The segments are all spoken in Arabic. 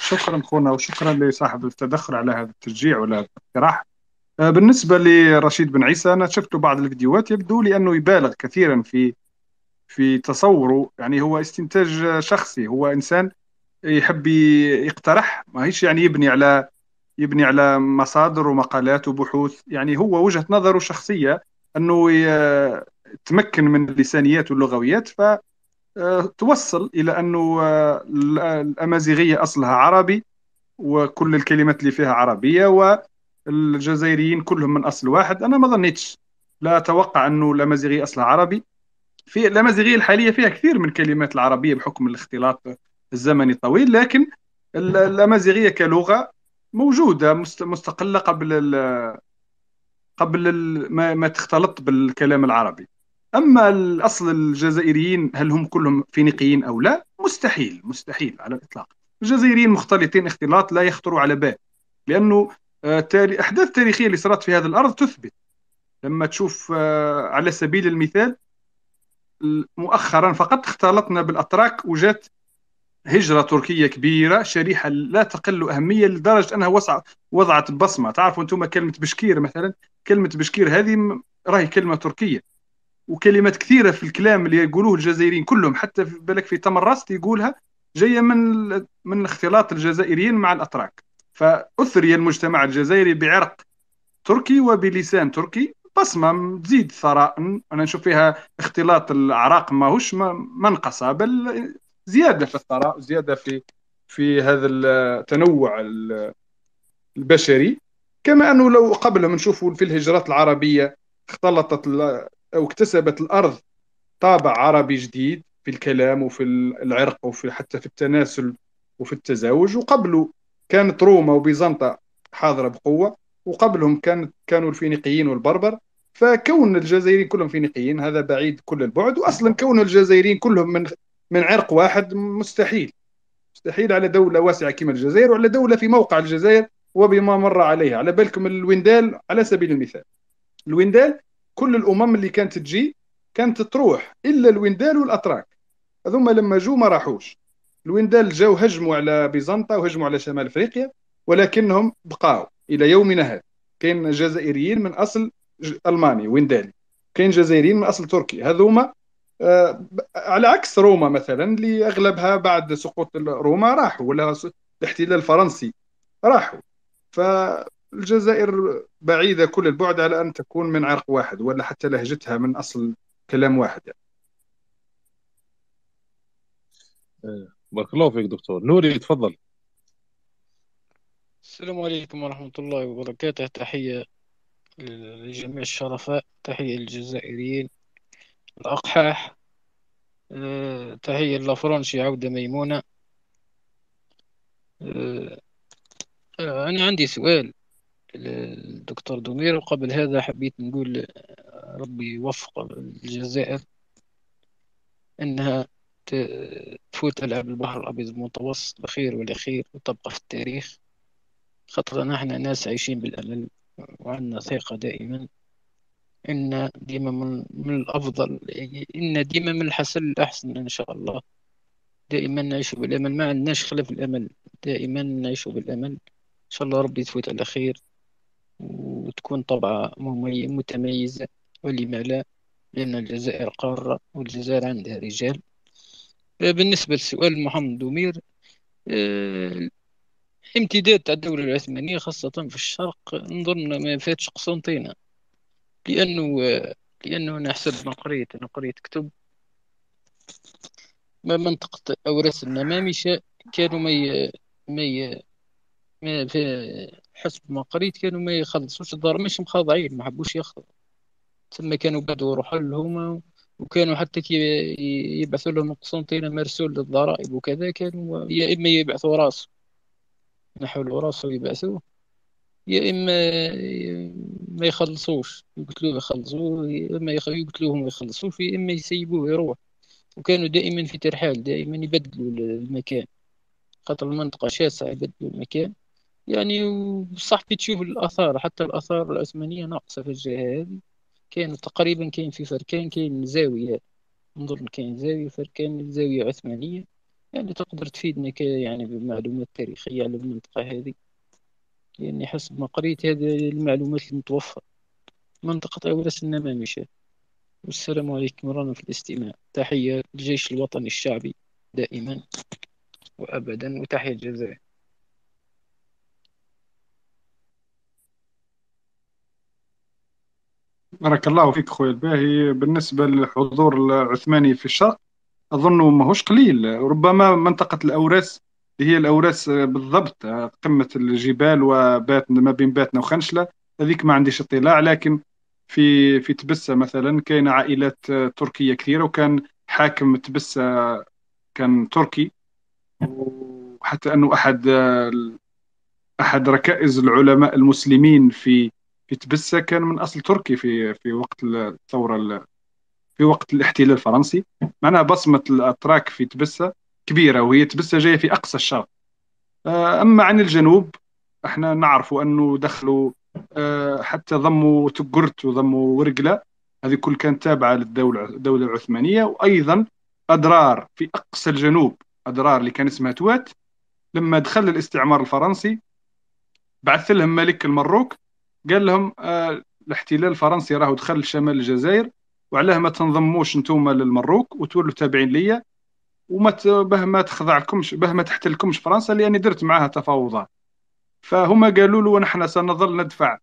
شكرا خونا وشكرا لصاحب التدخل على هذا التشجيع ولا هذا الاقتراح آه، بالنسبه لرشيد بن عيسى انا شفت بعض الفيديوهات يبدو لي انه يبالغ كثيرا في في تصوره يعني هو استنتاج شخصي هو انسان يحب يقترح ماهيش يعني يبني على يبني على مصادر ومقالات وبحوث يعني هو وجهه نظره شخصيه انه يتمكن من اللسانيات واللغويات ف آه، توصل الى انه آه، الامازيغيه اصلها عربي وكل الكلمات اللي فيها عربيه والجزائريين كلهم من اصل واحد انا ما ظنيتش لا اتوقع انه الامازيغيه اصلها عربي في الامازيغيه الحاليه فيها كثير من الكلمات العربيه بحكم الاختلاط الزمني الطويل لكن الامازيغيه كلغه موجوده مستقله قبل قبل ما تختلط بالكلام العربي اما الاصل الجزائريين هل هم كلهم فينيقيين او لا مستحيل مستحيل على الاطلاق الجزائريين مختلطين اختلاط لا يخطر على بال لانه الاحداث آه، التاريخيه اللي صارت في هذه الارض تثبت لما تشوف آه، على سبيل المثال مؤخرا فقط اختلطنا بالاتراك وجات هجرة تركية كبيرة شريحة لا تقل أهمية لدرجة أنها وضعت بصمة تعرفوا أنتم كلمة بشكير مثلا كلمة بشكير هذه راهي كلمة تركية وكلمات كثيره في الكلام اللي يقولوه الجزائريين كلهم حتى في بالك في تمرست يقولها جايه من من اختلاط الجزائريين مع الاتراك فاثري المجتمع الجزائري بعرق تركي وبلسان تركي بصمه تزيد ثراء انا نشوف فيها اختلاط الاعراق ماهوش منقصه بل زياده في الثراء زياده في في هذا التنوع البشري كما انه لو قبل نشوفوا في الهجرات العربيه اختلطت أو اكتسبت الأرض طابع عربي جديد في الكلام وفي العرق وفي حتى في التناسل وفي التزاوج وقبله كانت روما وبيزنطة حاضرة بقوة وقبلهم كانت كانوا الفينيقيين والبربر فكون الجزائريين كلهم فينيقيين هذا بعيد كل البعد واصلا كون الجزائريين كلهم من من عرق واحد مستحيل مستحيل على دولة واسعة كما الجزائر وعلى دولة في موقع الجزائر وبما مر عليها على بالكم الويندال على سبيل المثال الويندال كل الامم اللي كانت تجي كانت تروح الا الوندال والاتراك هذوما لما جو ما راحوش الوندال جاو هجموا على بيزنطة وهجموا على شمال افريقيا ولكنهم بقاو الى يومنا هذا كاين جزائريين من اصل الماني وندالي كاين جزائريين من اصل تركي هذوما آه على عكس روما مثلا اللي اغلبها بعد سقوط روما راحوا ولا الاحتلال الفرنسي راحوا فالجزائر بعيدة كل البعد على أن تكون من عرق واحد ولا حتى لهجتها من أصل كلام واحد يعني. بارك الله فيك دكتور نوري تفضل السلام عليكم ورحمة الله وبركاته تحية لجميع الشرفاء تحية للجزائريين الأقحاح آه، تحية لفرنشي عودة ميمونة آه، أنا عندي سؤال للدكتور دمير وقبل هذا حبيت نقول ربي يوفق الجزائر انها تفوت على البحر الابيض المتوسط بخير والاخير وتبقى في التاريخ خاطر نحن ناس عايشين بالامل وعندنا ثقه دائما ان ديما من, من الافضل يعني ان ديما من الحسن الاحسن ان شاء الله دائما نعيش بالامل ما عندناش خلف الامل دائما نعيش بالامل ان شاء الله ربي تفوت على خير وتكون طبعة متميزة ولما لا لأن الجزائر قارة والجزائر عندها رجال بالنسبة لسؤال محمد دمير آه، امتداد الدولة العثمانية خاصة في الشرق نظن ما فاتش قسنطينة لأنه لأنه أنا حسب ما قريت أنا قريت كتب ما منطقة أوراس النمامشة كانوا ما ما ما في حسب ما قريت كانوا ما يخلصوش الدار مش مخاضعين ما حبوش يخلصوا تما كانوا بدوا يروحوا لهم وكانوا حتى كي يبعثوا لهم القسنطينة مرسول للضرائب وكذا كانوا يا إما يبعثوا راسه نحوا له راسه ويبعثوه يا إما ما يخلصوش يقتلوه يخلصوه يا إما يقتلوهم ويخلصوه يا إما يسيبوه يروح وكانوا دائما في ترحال دائما يبدلوا المكان خاطر المنطقة شاسعة يبدلوا المكان يعني كي تشوف الاثار حتى الاثار العثمانيه ناقصه في الجهه هذه كاين تقريبا كاين في فركان كاين زاويه نظن كاين زاويه فركان زاويه عثمانيه يعني تقدر تفيدنا يعني بمعلومات تاريخيه على المنطقه هذه يعني حسب ما قريت هذه المعلومات المتوفره منطقة أولاس النمامشة والسلام عليكم رانا في الاستماع تحية الجيش الوطني الشعبي دائما وأبدا وتحية الجزائر بارك الله فيك خويا الباهي بالنسبة للحضور العثماني في الشرق أظنه ماهوش قليل ربما منطقة الأوراس هي الأوراس بالضبط قمة الجبال وبات ما بين باتنا وخنشلة هذيك ما عنديش اطلاع لكن في في تبسة مثلا كاين عائلات تركية كثيرة وكان حاكم تبسة كان تركي وحتى أنه أحد أحد ركائز العلماء المسلمين في في تبسه كان من اصل تركي في في وقت الثوره في وقت الاحتلال الفرنسي معناها بصمه الاتراك في تبسه كبيره وهي تبسه جايه في اقصى الشرق آه، اما عن الجنوب احنا نعرفوا انه دخلوا آه، حتى ضموا تقرت وضموا ورقله هذه كل كانت تابعه للدوله الدوله العثمانيه وايضا اضرار في اقصى الجنوب اضرار اللي كان اسمها توات لما دخل الاستعمار الفرنسي بعث لهم ملك المروك قال لهم آه، الاحتلال الفرنسي راهو دخل شمال الجزائر وعلاه ما تنضموش نتوما للمروك وتولوا تابعين ليا وما به ما لكمش به ما تحتلكمش فرنسا لاني درت معاها تفاوضات فهما قالوا له ونحن سنظل ندفع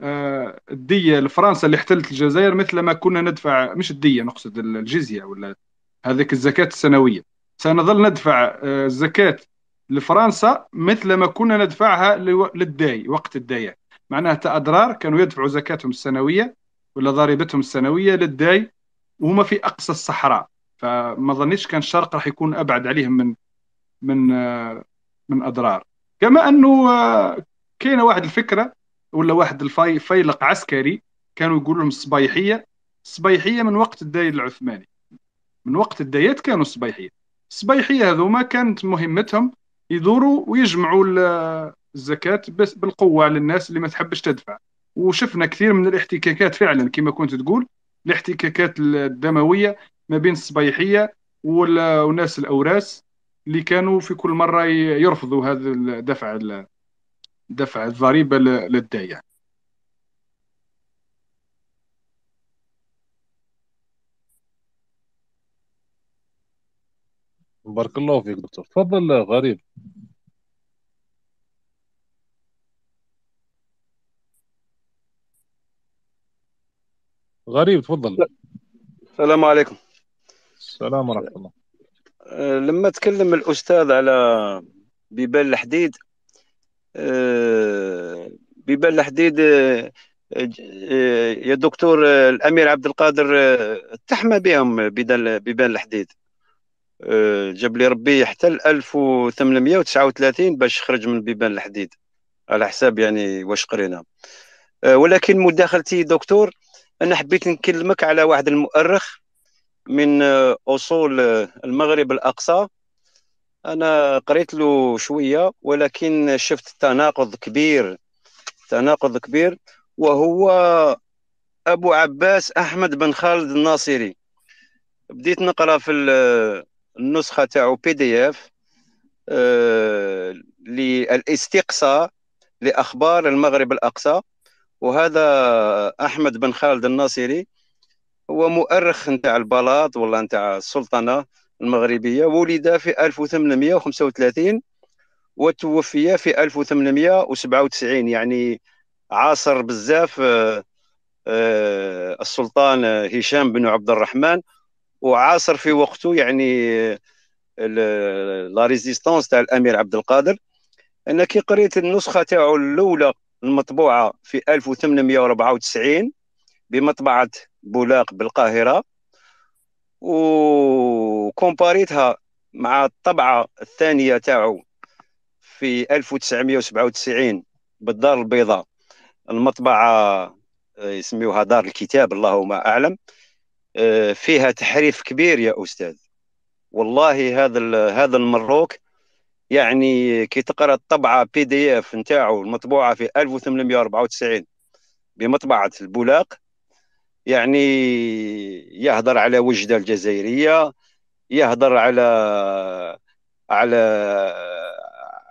آه، الديه لفرنسا اللي احتلت الجزائر مثل ما كنا ندفع مش الديه نقصد الجزيه ولا هذيك الزكاه السنويه سنظل ندفع آه، الزكاه لفرنسا مثل ما كنا ندفعها للداي وقت الدايات معناها أضرار كانوا يدفعوا زكاتهم السنوية ولا ضريبتهم السنوية للداي وهما في أقصى الصحراء فما ظنيتش كان الشرق راح يكون أبعد عليهم من من آه، من أضرار كما أنه آه، كاينه واحد الفكرة ولا واحد الفيلق عسكري كانوا يقولوا لهم الصبيحيه الصبيحيه من وقت الداي العثماني من وقت الدايات كانوا الصبيحيه الصبيحيه هذوما كانت مهمتهم يدوروا ويجمعوا الزكاه بس بالقوه للناس اللي ما تحبش تدفع وشفنا كثير من الاحتكاكات فعلا كما كنت تقول الاحتكاكات الدمويه ما بين الصبيحيه والناس الاوراس اللي كانوا في كل مره يرفضوا هذا الدفع دفع الضريبه للدايع بارك الله فيك دكتور تفضل غريب غريب تفضل السلام عليكم السلام ورحمه الله أه، لما تكلم الاستاذ على بيبان الحديد أه، بيبان الحديد أه، يا دكتور الامير عبد القادر تحمى بهم بيبان الحديد جاب لي ربي حتى 1839 باش خرج من بيبان الحديد على حساب يعني واش قرينا ولكن مداخلتي دكتور انا حبيت نكلمك على واحد المؤرخ من آه، اصول آه، المغرب الاقصى انا قريت له شويه ولكن شفت تناقض كبير تناقض كبير وهو ابو عباس احمد بن خالد الناصري بديت نقرا في آه، النسخه تاعو بي دي اف للاستقصاء لاخبار المغرب الاقصى وهذا احمد بن خالد الناصري هو مؤرخ نتاع البلاط ولا نتاع السلطنه المغربيه ولد في 1835 وتوفي في 1897 يعني عاصر بزاف آه، آه، السلطان هشام بن عبد الرحمن وعاصر في وقته يعني آه، لا ريزيستونس تاع الامير عبد القادر انا كي قريت النسخه تاعو الاولى المطبوعة في 1894 بمطبعة بولاق بالقاهرة وكومباريتها مع الطبعة الثانية تاعو في 1997 بالدار البيضاء المطبعة آه، يسميوها دار الكتاب اللهم أعلم آه، فيها تحريف كبير يا أستاذ والله هذا هذا المروك يعني كي تقرا الطبعه بي دي اف نتاعو المطبوعه في 1894 بمطبعه البولاق يعني يهضر على وجده الجزائريه يهضر على على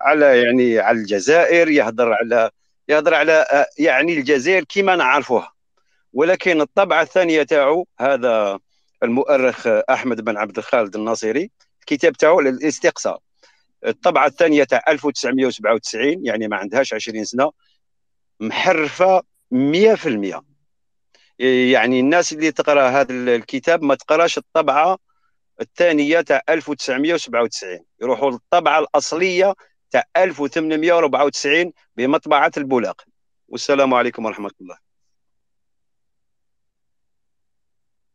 على يعني على الجزائر يهضر على يهضر على يعني الجزائر كما نعرفوها ولكن الطبعه الثانيه تاعو هذا المؤرخ احمد بن عبد الخالد الناصري الكتاب تاعو الاستقصاء الطبعه الثانيه تاع 1997 يعني ما عندهاش 20 سنه محرفه 100% يعني الناس اللي تقرا هذا الكتاب ما تقراش الطبعه الثانيه تاع 1997 يروحوا للطبعه الاصليه تاع 1894 بمطبعه البولاق والسلام عليكم ورحمه الله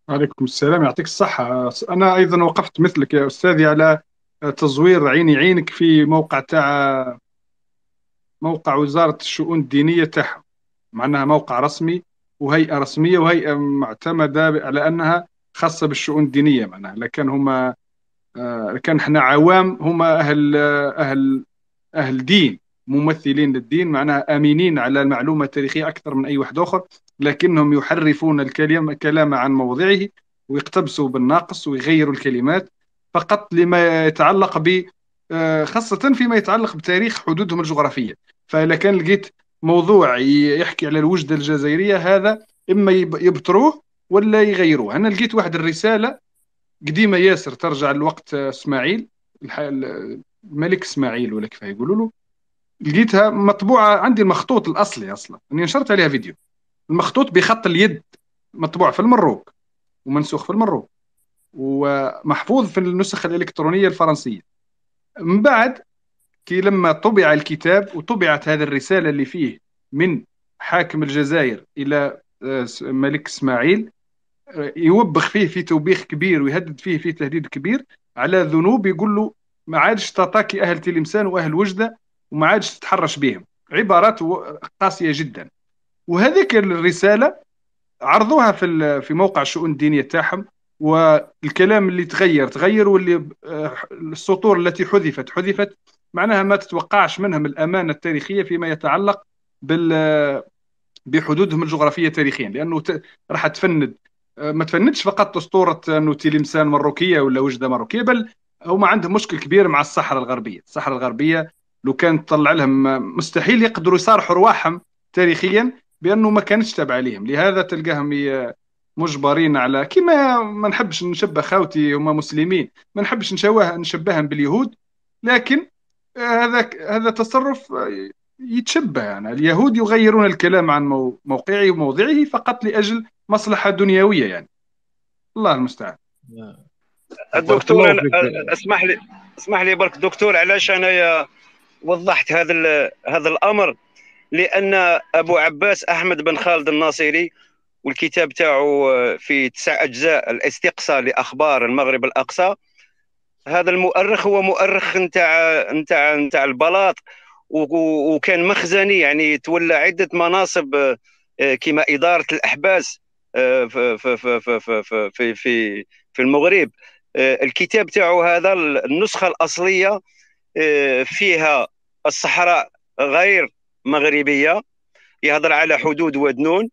عليكم السلام يعطيك الصحة أنا أيضا وقفت مثلك يا أستاذي على تزوير عيني عينك في موقع تاع موقع وزاره الشؤون الدينيه تاعها مع انها موقع رسمي وهيئه رسميه وهيئه معتمده على انها خاصه بالشؤون الدينيه معناها لكن هما لكن آه، حنا عوام هما اهل اهل اهل دين ممثلين للدين معناها امينين على المعلومه التاريخيه اكثر من اي واحد اخر لكنهم يحرفون الكلام عن موضعه ويقتبسوا بالناقص ويغيروا الكلمات فقط لما يتعلق ب آه، خاصة فيما يتعلق بتاريخ حدودهم الجغرافية فإذا كان لقيت موضوع يحكي على الوجدة الجزائرية هذا إما يبتروه ولا يغيروه أنا لقيت واحد الرسالة قديمة ياسر ترجع لوقت آه، إسماعيل الملك إسماعيل ولا كيف يقولوا له لقيتها مطبوعة عندي المخطوط الأصلي أصلا أني نشرت عليها فيديو المخطوط بخط اليد مطبوع في المروك ومنسوخ في المروك ومحفوظ في النسخ الإلكترونية الفرنسية من بعد كي لما طبع الكتاب وطبعت هذه الرسالة اللي فيه من حاكم الجزائر إلى آه، ملك إسماعيل آه، يوبخ فيه في توبيخ كبير ويهدد فيه في تهديد كبير على ذنوب يقول له ما عادش تطاكي أهل تلمسان وأهل وجدة وما عادش تتحرش بهم عبارات قاسية جدا وهذيك الرسالة عرضوها في في موقع الشؤون الدينية تاعهم والكلام اللي تغير تغير واللي آه، السطور التي حذفت حذفت معناها ما تتوقعش منهم الامانه التاريخيه فيما يتعلق بال آه، بحدودهم الجغرافيه تاريخيا لانه ت... راح تفند آه، ما تفندش فقط اسطوره انه تلمسان مروكيه ولا وجده مروكيه بل هما عندهم مشكل كبير مع الصحراء الغربيه، الصحراء الغربيه لو كان تطلع لهم مستحيل يقدروا يصارحوا رواحهم تاريخيا بانه ما كانتش تابعه لهم، لهذا تلقاهم مجبرين على كما ما نحبش نشبه خاوتي هما مسلمين ما نحبش نشوه نشبههم باليهود لكن آه، هذا هذا تصرف آه، يتشبه يعني اليهود يغيرون الكلام عن موقعه وموضعه فقط لاجل مصلحه دنيويه يعني الله المستعان الدكتور اسمح لي اسمح لي برك دكتور علاش انا وضحت هذا هذا الامر لان ابو عباس احمد بن خالد الناصري والكتاب تاعو آه، في تسع اجزاء الاستقصاء لاخبار المغرب الاقصى هذا المؤرخ هو مؤرخ نتاع نتاع نتاع البلاط وكان مخزني يعني تولى عده مناصب آه، آه، كما اداره الاحباس في في في في, في, في المغرب الكتاب تاعو هذا النسخه الاصليه فيها الصحراء غير مغربيه يهضر على حدود ودنون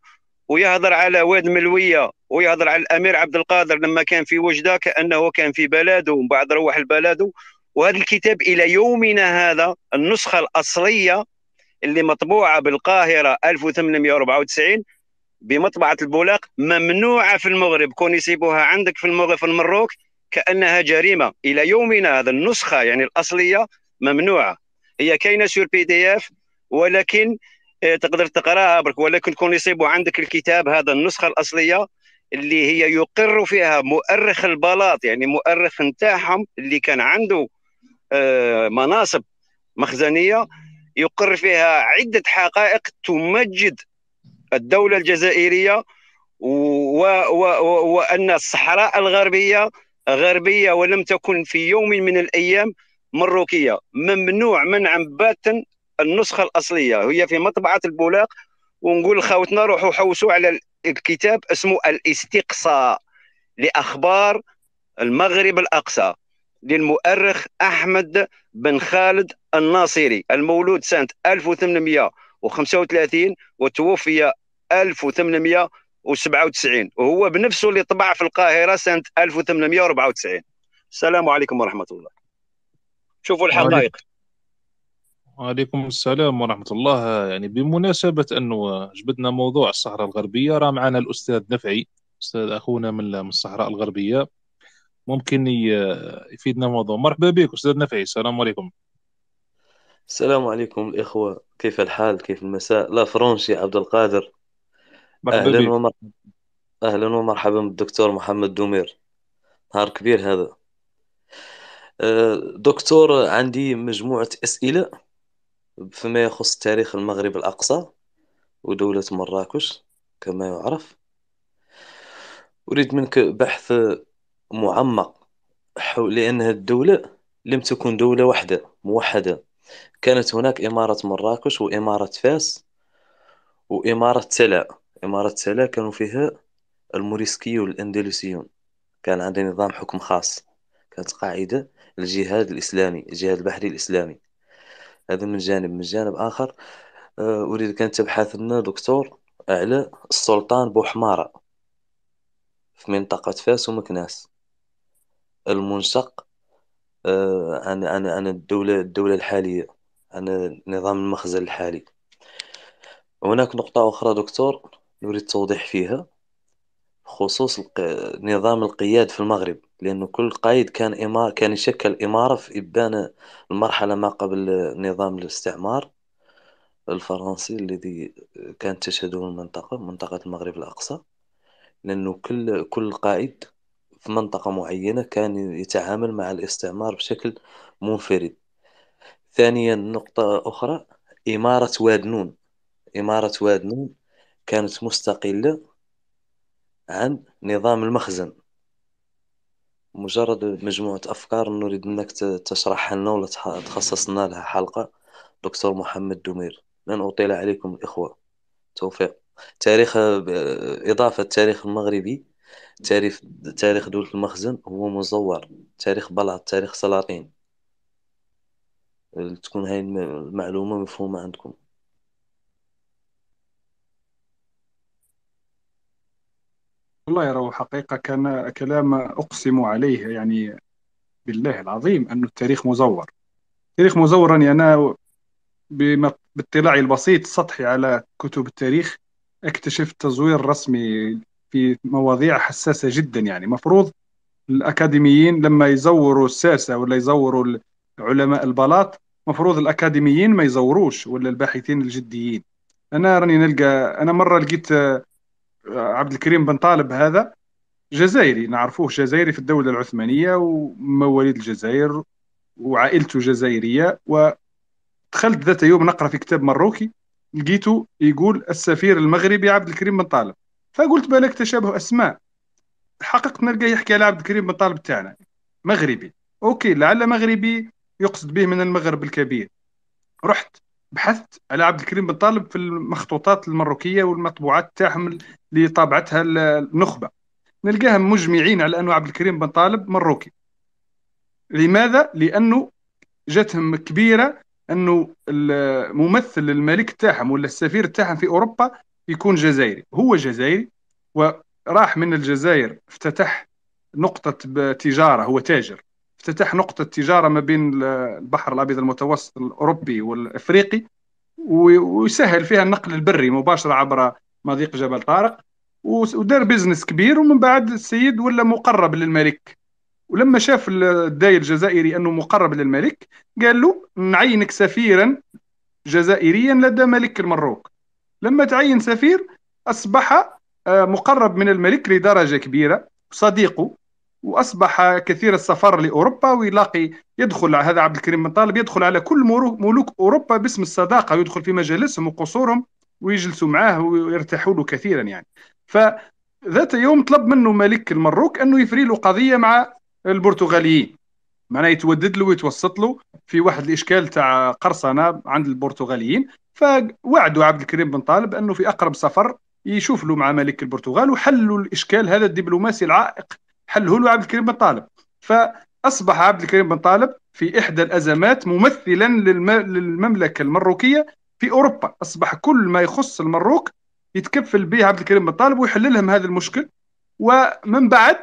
ويهضر على واد ملويه ويهضر على الامير عبد القادر لما كان في وجده كانه كان في بلاده ومن بعد روح لبلاده وهذا الكتاب الى يومنا هذا النسخه الاصليه اللي مطبوعه بالقاهره 1894 بمطبعه البولاق ممنوعه في المغرب كون يسيبوها عندك في المغرب في المروك كانها جريمه الى يومنا هذا النسخه يعني الاصليه ممنوعه هي كاينه سور بي دي اف ولكن إيه، تقدر تقراها برك ولكن كون يصيبوا عندك الكتاب هذا النسخه الاصليه اللي هي يقر فيها مؤرخ البلاط يعني مؤرخ نتاعهم اللي كان عنده آه، مناصب مخزنيه يقر فيها عده حقائق تمجد الدوله الجزائريه و... و... وان الصحراء الغربيه غربيه ولم تكن في يوم من الايام مروكيه ممنوع منعا باتا النسخه الاصليه هي في مطبعه البولاق ونقول لخوتنا روحوا حوسوا على الكتاب اسمه الاستقصاء لاخبار المغرب الاقصى للمؤرخ احمد بن خالد الناصري المولود سنه 1835 وتوفي 1897 وهو بنفسه اللي طبع في القاهره سنه 1894 السلام عليكم ورحمه الله شوفوا الحقائق وعليكم السلام ورحمة الله يعني بمناسبة أنه جبدنا موضوع الصحراء الغربية راه معنا الأستاذ نفعي أستاذ أخونا من الصحراء الغربية ممكن يفيدنا موضوع مرحبا بك أستاذ نفعي السلام عليكم السلام عليكم الإخوة كيف الحال كيف المساء لا فرونشي عبد القادر مرحبا أهلا ومرحبا أهلا ومرحبا بالدكتور محمد دومير نهار كبير هذا أه، دكتور عندي مجموعة أسئلة فيما يخص تاريخ المغرب الأقصى ودولة مراكش كما يعرف أريد منك بحث معمق حول لأن هذه الدولة لم تكن دولة واحدة موحدة كانت هناك إمارة مراكش وإمارة فاس وإمارة تلا إمارة تلا كانوا فيها الموريسكيون الأندلسيون كان عندها نظام حكم خاص كانت قاعدة الجهاد الإسلامي الجهاد البحري الإسلامي هذا من جانب من جانب اخر آه، اريد ان تبحث لنا دكتور على السلطان بوحماره في منطقه فاس ومكناس المنشق عن عن عن الدوله الدوله الحاليه عن نظام المخزن الحالي هناك نقطه اخرى دكتور نريد التوضيح فيها خصوص نظام القياد في المغرب لأنه كل قائد كان إمار... كان يشكل إمارة في إبان المرحلة ما قبل نظام الاستعمار الفرنسي الذي كانت تشهده المنطقة منطقة المغرب الأقصى لأنه كل كل قائد في منطقة معينة كان يتعامل مع الاستعمار بشكل منفرد ثانيا نقطة أخرى إمارة واد نون إمارة واد نون كانت مستقلة عن نظام المخزن مجرد مجموعة أفكار نريد منك تشرحها لنا ولا تخصص لنا لها حلقة دكتور محمد دمير لن أطيل عليكم الإخوة توفيق تاريخ آه، إضافة التاريخ المغربي تاريخ تاريخ دولة المخزن هو مزور تاريخ بلعط تاريخ سلاطين تكون هاي المعلومة مفهومة عندكم والله يا روح حقيقة كان كلام أقسم عليه يعني بالله العظيم أن التاريخ مزور التاريخ مزور يعني أنا باطلاعي البسيط السطحي على كتب التاريخ اكتشف تزوير رسمي في مواضيع حساسة جدا يعني مفروض الأكاديميين لما يزوروا الساسة ولا يزوروا علماء البلاط مفروض الأكاديميين ما يزوروش ولا الباحثين الجديين أنا راني نلقى أنا مرة لقيت عبد الكريم بن طالب هذا جزائري نعرفوه جزائري في الدولة العثمانية ومواليد الجزائر وعائلته جزائرية ودخلت ذات يوم نقرأ في كتاب مروكي لقيته يقول السفير المغربي عبد الكريم بن طالب فقلت بالك تشابه أسماء حققت نلقى يحكي على عبد الكريم بن طالب تاعنا مغربي أوكي لعل مغربي يقصد به من المغرب الكبير رحت بحثت على عبد الكريم بن طالب في المخطوطات المروكيه والمطبوعات تاعهم اللي طابعتها النخبه نلقاهم مجمعين على انه عبد الكريم بن طالب مروكي لماذا؟ لانه جاتهم كبيره انه الممثل الملك تاعهم ولا السفير تاعهم في اوروبا يكون جزائري هو جزائري وراح من الجزائر افتتح نقطة تجارة هو تاجر افتتاح نقطة تجارة ما بين البحر الأبيض المتوسط الأوروبي والإفريقي ويسهل فيها النقل البري مباشرة عبر مضيق جبل طارق ودار بيزنس كبير ومن بعد السيد ولا مقرب للملك ولما شاف الداير الجزائري أنه مقرب للملك قال له نعينك سفيرا جزائريا لدى ملك المروك لما تعين سفير أصبح آه، مقرب من الملك لدرجة كبيرة صديقه واصبح كثير السفر لاوروبا ويلاقي يدخل هذا عبد الكريم بن طالب يدخل على كل ملوك اوروبا باسم الصداقه ويدخل في مجالسهم وقصورهم ويجلسوا معاه ويرتاحوا له كثيرا يعني فذات يوم طلب منه ملك المروك انه يفري له قضيه مع البرتغاليين معناه يتودد له ويتوسط له في واحد الاشكال تاع قرصنه عند البرتغاليين فوعدوا عبد الكريم بن طالب انه في اقرب سفر يشوف له مع ملك البرتغال وحلوا الاشكال هذا الدبلوماسي العائق حله له عبد الكريم بن طالب فاصبح عبد الكريم بن طالب في احدى الازمات ممثلا للم... للمملكه المروكيه في اوروبا اصبح كل ما يخص المروك يتكفل به عبد الكريم بن طالب ويحل لهم هذا المشكل ومن بعد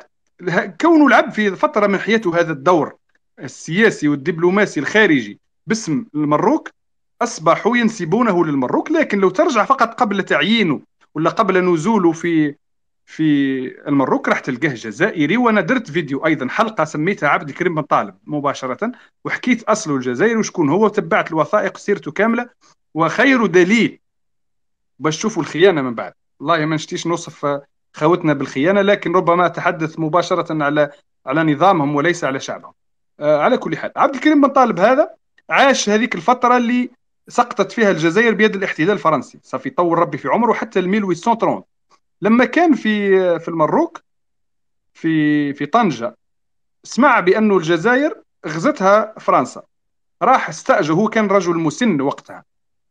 كونه لعب في فتره من حياته هذا الدور السياسي والدبلوماسي الخارجي باسم المروك اصبحوا ينسبونه للمروك لكن لو ترجع فقط قبل تعيينه ولا قبل نزوله في في المروك راح تلقاه جزائري وانا درت فيديو ايضا حلقه سميتها عبد الكريم بن طالب مباشره وحكيت اصله الجزائري وشكون هو وتبعت الوثائق سيرته كامله وخير دليل باش تشوفوا الخيانه من بعد والله ما نشتيش نوصف خوتنا بالخيانه لكن ربما اتحدث مباشره على على نظامهم وليس على شعبهم آه، على كل حال عبد الكريم بن طالب هذا عاش هذيك الفتره اللي سقطت فيها الجزائر بيد الاحتلال الفرنسي صافي طول ربي في عمره حتى 1830 لما كان في في المروك في في طنجه سمع بانه الجزائر غزتها فرنسا راح استاجر هو كان رجل مسن وقتها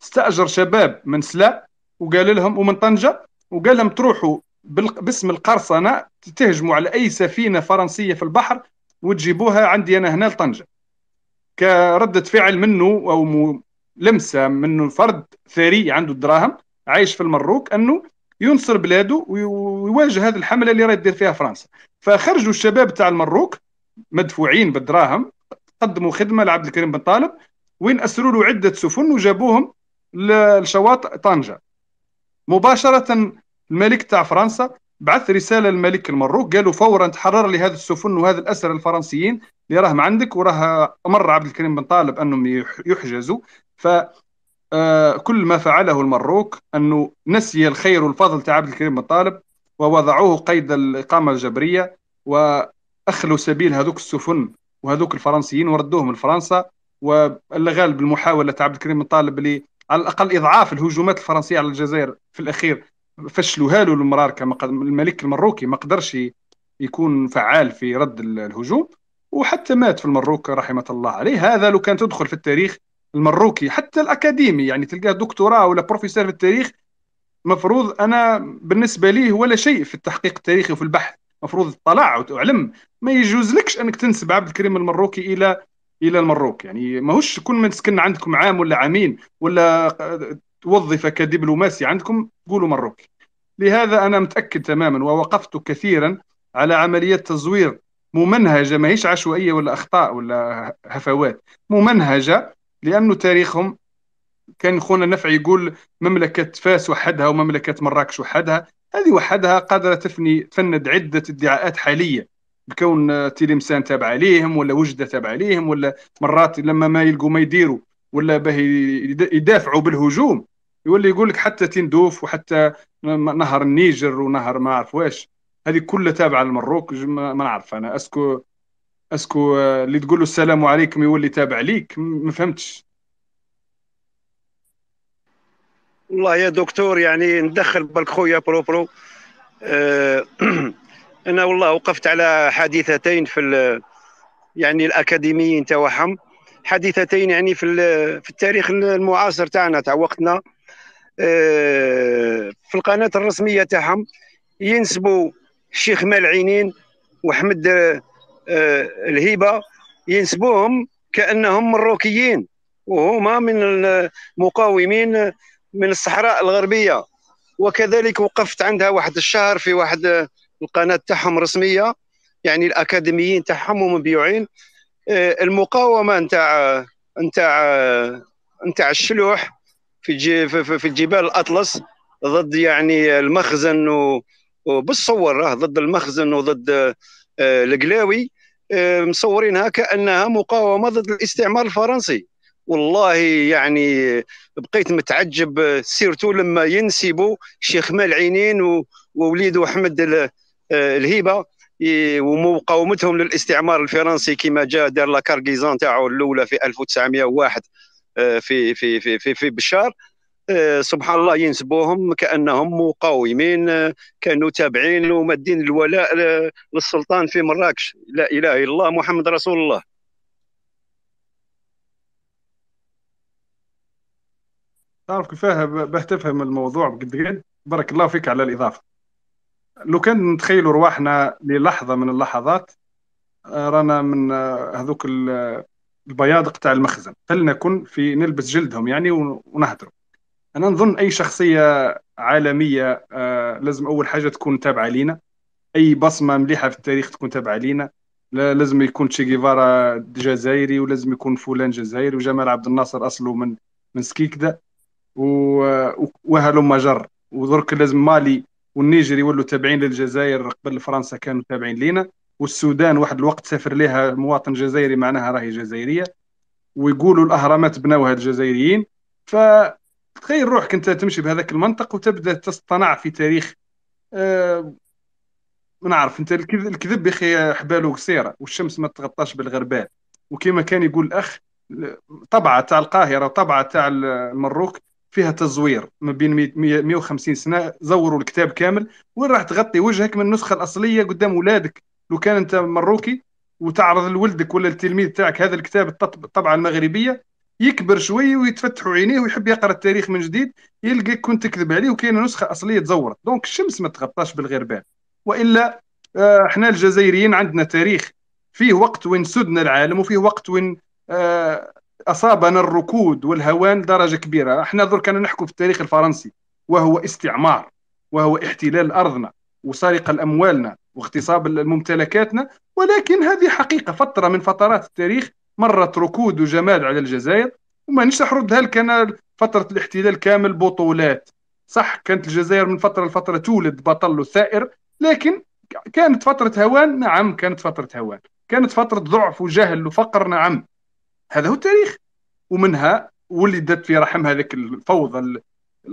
استاجر شباب من سلا وقال لهم ومن طنجه وقال لهم تروحوا باسم القرصنه تهجموا على اي سفينه فرنسيه في البحر وتجيبوها عندي انا هنا لطنجه كردة فعل منه او لمسه منه فرد ثري عنده الدراهم عايش في المروك انه ينصر بلاده ويواجه هذه الحمله اللي راهي دير فيها فرنسا فخرجوا الشباب تاع المروك مدفوعين بالدراهم قدموا خدمه لعبد الكريم بن طالب وين اسروا له عده سفن وجابوهم لشواطئ طنجه مباشره الملك تاع فرنسا بعث رساله للملك المروك قالوا فورا تحرر لي هذه السفن وهذا الأسر الفرنسيين اللي راهم عندك وراه امر عبد الكريم بن طالب انهم يحجزوا ف آه، كل ما فعله المروك أنه نسي الخير والفضل تعب الكريم الطالب ووضعوه قيد الإقامة الجبرية وأخلوا سبيل هذوك السفن وهذوك الفرنسيين وردوهم لفرنسا والغالب المحاولة عبد الكريم الطالب اللي على الأقل إضعاف الهجومات الفرنسية على الجزائر في الأخير فشلوها له المرار كما الملك المروكي ما قدرش يكون فعال في رد الهجوم وحتى مات في المروك رحمه الله عليه هذا لو كان تدخل في التاريخ المروكي حتى الاكاديمي يعني تلقاه دكتوراه ولا بروفيسور في التاريخ مفروض انا بالنسبه لي ولا شيء في التحقيق التاريخي وفي البحث مفروض تطلع وتعلم ما يجوز لكش انك تنسب عبد الكريم المروكي الى الى المروك يعني ماهوش كل ما تسكن عندكم عام ولا عامين ولا توظف كدبلوماسي عندكم قولوا مروكي لهذا انا متاكد تماما ووقفت كثيرا على عمليه تزوير ممنهجه ماهيش عشوائيه ولا اخطاء ولا هفوات ممنهجه لانه تاريخهم كان خونا نفع يقول مملكه فاس وحدها ومملكه مراكش وحدها هذه وحدها قادره تفني تفند عده ادعاءات حاليه بكون تلمسان تابعه ليهم ولا وجده تابعه ليهم ولا مرات لما ما يلقوا ما يديروا ولا به يدافعوا بالهجوم يولي يقول لك حتى تندوف وحتى نهر النيجر ونهر ما اعرف واش هذه كلها تابعه للمروك ما نعرف انا اسكو اسكو آه، اللي تقول له السلام عليكم يولي تابع ليك ما فهمتش والله يا دكتور يعني ندخل بالك خويا بروبرو أه انا والله وقفت على حادثتين في يعني الاكاديميين تاعهم حادثتين يعني في في التاريخ المعاصر تاعنا تاع وقتنا أه في القناه الرسميه تاعهم ينسبوا الشيخ مال عينين وحمد آه، الهبه ينسبوهم كانهم مروكيين وهما من المقاومين من الصحراء الغربيه وكذلك وقفت عندها واحد الشهر في واحد القناه تاعهم رسميه يعني الاكاديميين تاعهم ومبيوعين آه، المقاومه نتاع نتاع نتاع الشلوح في في الجبال الاطلس ضد يعني المخزن وبالصور راه ضد المخزن وضد آه، القلاوي آه، مصورينها كانها مقاومه ضد الاستعمار الفرنسي والله يعني بقيت متعجب آه، سيرتو لما ينسبوا شيخ مال عينين ووليده احمد الهيبه ومقاومتهم للاستعمار الفرنسي كما جاء دار لا كارغيزون تاعو الاولى في 1901 في في في, في بشار آه، سبحان الله ينسبوهم كانهم مقاومين آه، كانوا تابعين ومادين الولاء آه، للسلطان في مراكش لا اله الا الله محمد رسول الله تعرف كيفاه باه تفهم الموضوع بقد قد بارك الله فيك على الاضافه لو كان نتخيلوا رواحنا للحظه من اللحظات رانا من هذوك البياض تاع المخزن فلنكن في نلبس جلدهم يعني ونهدروا انا نظن اي شخصيه عالميه آه، لازم اول حاجه تكون تابعه لينا اي بصمه مليحه في التاريخ تكون تابعه لينا لازم يكون تشي جيفارا جزائري ولازم يكون فلان جزائري وجمال عبد الناصر اصله من من سكيكدا وهلم جر ودرك لازم مالي والنيجر يولوا تابعين للجزائر قبل فرنسا كانوا تابعين لينا والسودان واحد الوقت سافر لها مواطن جزائري معناها راهي جزائريه ويقولوا الاهرامات بنوها الجزائريين ف تخيل روحك انت تمشي بهذاك المنطق وتبدا تصطنع في تاريخ ما آه، نعرف انت الكذب يا اخي حباله قصيره والشمس ما تغطاش بالغربال وكما كان يقول الاخ طبعه تاع القاهره وطبعه تاع المروك فيها تزوير ما بين 150 سنه زوروا الكتاب كامل وين راح تغطي وجهك من النسخه الاصليه قدام اولادك لو كان انت مروكي وتعرض لولدك ولا التلميذ تاعك هذا الكتاب الطبعه المغربيه يكبر شوي ويتفتحوا عينيه ويحب يقرا التاريخ من جديد يلقى كنت تكذب عليه وكاينه نسخه اصليه تزورت دونك الشمس ما تغطاش بالغربال والا آه، احنا الجزائريين عندنا تاريخ فيه وقت وين سدنا العالم وفيه وقت وين آه، اصابنا الركود والهوان لدرجه كبيره احنا درك كنا نحكوا في التاريخ الفرنسي وهو استعمار وهو احتلال ارضنا وسرقه الاموالنا واغتصاب ممتلكاتنا ولكن هذه حقيقه فتره من فترات التاريخ مرت ركود وجماد على الجزائر ومانيش نحردها لك انا فتره الاحتلال كامل بطولات صح كانت الجزائر من فتره لفتره تولد بطل وثائر لكن كانت فتره هوان نعم كانت فتره هوان كانت فتره ضعف وجهل وفقر نعم هذا هو التاريخ ومنها ولدت في رحم هذيك الفوضى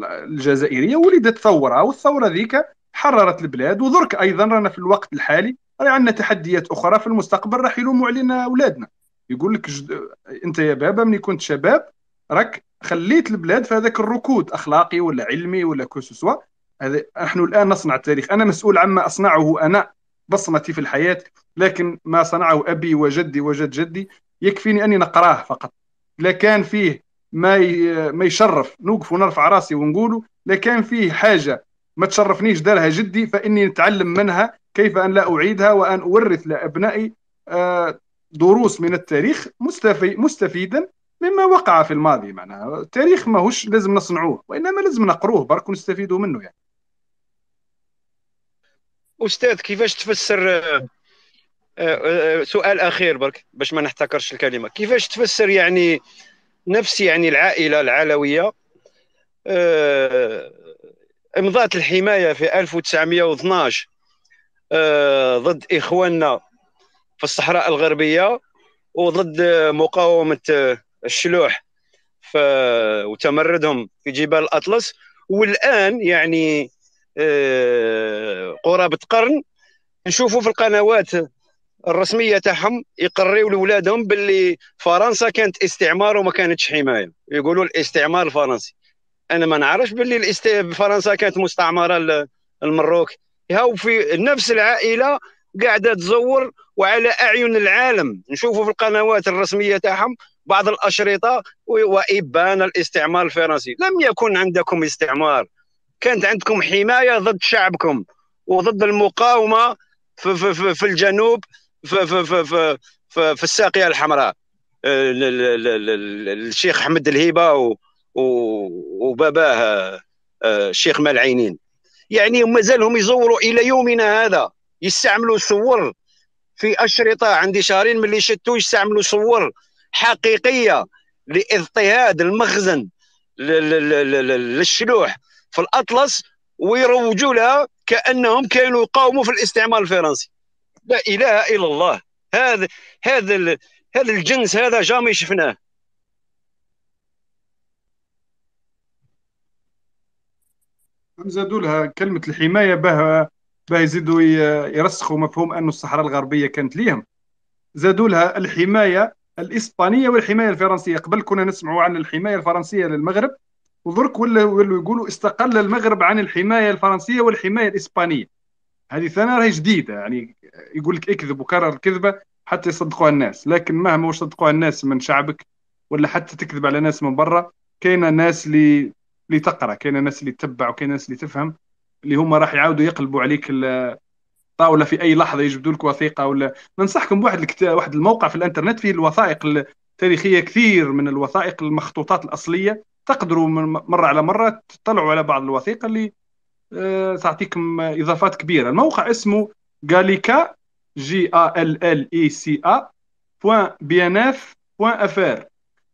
الجزائريه ولدت ثوره والثوره ذيك حررت البلاد وذرك ايضا رانا في الوقت الحالي راهي عندنا تحديات اخرى في المستقبل راح يلوموا علينا اولادنا يقول لك جد... انت يا بابا ملي كنت شباب راك خليت البلاد في هذاك الركود اخلاقي ولا علمي ولا كوسوسوا هذا نحن الان نصنع التاريخ انا مسؤول عما اصنعه انا بصمتي في الحياه لكن ما صنعه ابي وجدي وجد جدي يكفيني اني نقراه فقط لا كان فيه ما ي... ما يشرف نوقف ونرفع راسي ونقوله لا كان فيه حاجه ما تشرفنيش دارها جدي فاني نتعلم منها كيف ان لا اعيدها وان اورث لابنائي آه دروس من التاريخ مستفي مستفيدا مما وقع في الماضي معناها التاريخ ماهوش لازم نصنعوه وانما لازم نقروه برك ونستفيدوا منه يعني استاذ كيفاش تفسر آه، آه، سؤال اخير برك باش ما نحتكرش الكلمه كيفاش تفسر يعني نفس يعني العائله العلويه آه، امضات الحمايه في 1912 ضد اخواننا في الصحراء الغربيه وضد مقاومه الشلوح وتمردهم في جبال الاطلس والان يعني آه، قرابه قرن نشوفوا في القنوات الرسميه تاعهم يقريوا لولادهم باللي فرنسا كانت استعمار وما كانتش حمايه يقولوا الاستعمار الفرنسي انا ما نعرفش باللي الاست... فرنسا كانت مستعمره المروك هاو في نفس العائله قاعده تزور وعلى اعين العالم نشوفوا في القنوات الرسميه تاعهم بعض الاشرطه وابان الاستعمار الفرنسي لم يكن عندكم استعمار كانت عندكم حمايه ضد شعبكم وضد المقاومه في, في, في, في الجنوب في, في, في, في, في, في الساقيه الحمراء آه، الشيخ احمد الهيبه وباباه الشيخ آه، مالعينين يعني مازالهم يزوروا الى يومنا هذا يستعملوا صور في اشرطه عندي شهرين ملي شتو يستعملوا صور حقيقيه لاضطهاد المخزن للشلوح في الاطلس ويروجوا لها كانهم كانوا يقاوموا في الاستعمار الفرنسي لا اله الا الله هذا هذا هذا الجنس هذا جامي شفناه حمزه دولها كلمه الحمايه بها باه يزيدوا يرسخوا مفهوم أن الصحراء الغربيه كانت ليهم زادوا لها الحمايه الاسبانيه والحمايه الفرنسيه قبل كنا نسمعوا عن الحمايه الفرنسيه للمغرب وذرك ولاو يقولوا استقل المغرب عن الحمايه الفرنسيه والحمايه الاسبانيه هذه ثانيه راهي جديده يعني يقول لك اكذب وكرر الكذبه حتى يصدقوها الناس لكن مهما واش صدقوها الناس من شعبك ولا حتى تكذب على ناس من برا كاينه ناس اللي اللي تقرا كاينه ناس اللي تتبع وكاينه ناس اللي تفهم اللي هما راح يعاودوا يقلبوا عليك الطاوله في اي لحظه يجبدوا لك وثيقه ولا ننصحكم بواحد الكتاب واحد الموقع في الانترنت فيه الوثائق التاريخيه كثير من الوثائق المخطوطات الاصليه تقدروا مره على مره تطلعوا على بعض الوثيقه اللي تعطيكم آه، اضافات كبيره الموقع اسمه جاليكا جي ا ال ال اي سي ا بوان